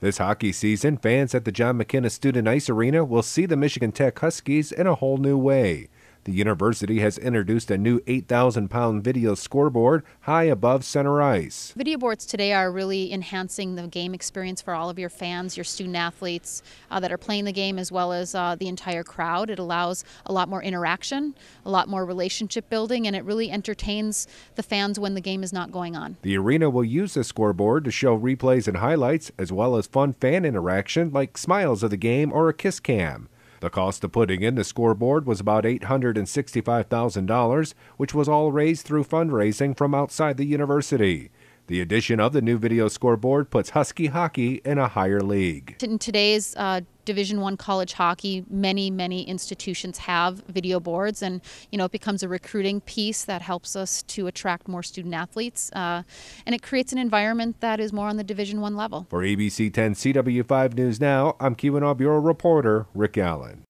This hockey season, fans at the John McKenna Student Ice Arena will see the Michigan Tech Huskies in a whole new way. The university has introduced a new 8,000 pound video scoreboard high above center ice. Video boards today are really enhancing the game experience for all of your fans, your student athletes uh, that are playing the game, as well as uh, the entire crowd. It allows a lot more interaction, a lot more relationship building, and it really entertains the fans when the game is not going on. The arena will use the scoreboard to show replays and highlights, as well as fun fan interaction like smiles of the game or a kiss cam. The cost of putting in the scoreboard was about $865,000, which was all raised through fundraising from outside the university. The addition of the new video scoreboard puts Husky hockey in a higher league. In today's uh, Division One college hockey, many many institutions have video boards, and you know it becomes a recruiting piece that helps us to attract more student athletes, uh, and it creates an environment that is more on the Division One level. For ABC 10 CW5 News Now, I'm Keweenaw Bureau reporter Rick Allen.